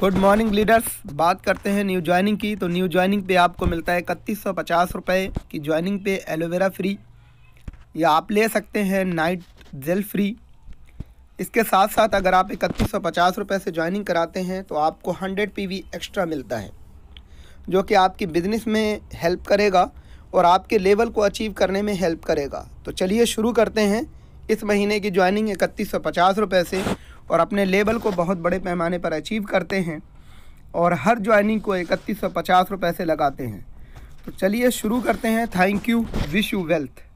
good morning leaders बात करते हैं न्यू ज्वाइनिंग की तो न्यू ज्वाइनिंग पे आपको मिलता है इकतीस सौ पचास रुपये की ज्वाइनिंग पे एलोवेरा फ्री या आप ले सकते हैं नाइट जेल फ्री इसके साथ साथ अगर आप इकतीस सौ पचास रुपये से ज्वाइनिंग कराते हैं तो आपको हंड्रेड पी एक्स्ट्रा मिलता है जो कि आपकी बिज़नेस में हेल्प करेगा और आपके लेवल को अचीव करने में हेल्प करेगा तो चलिए शुरू करते हैं इस महीने की ज्वाइनिंग इकतीस सौ पचास रुपये से और अपने लेवल को बहुत बड़े पैमाने पर अचीव करते हैं और हर ज्वाइनिंग को इकतीस सौ पचास रुपये से लगाते हैं तो चलिए शुरू करते हैं thank you wish you wealth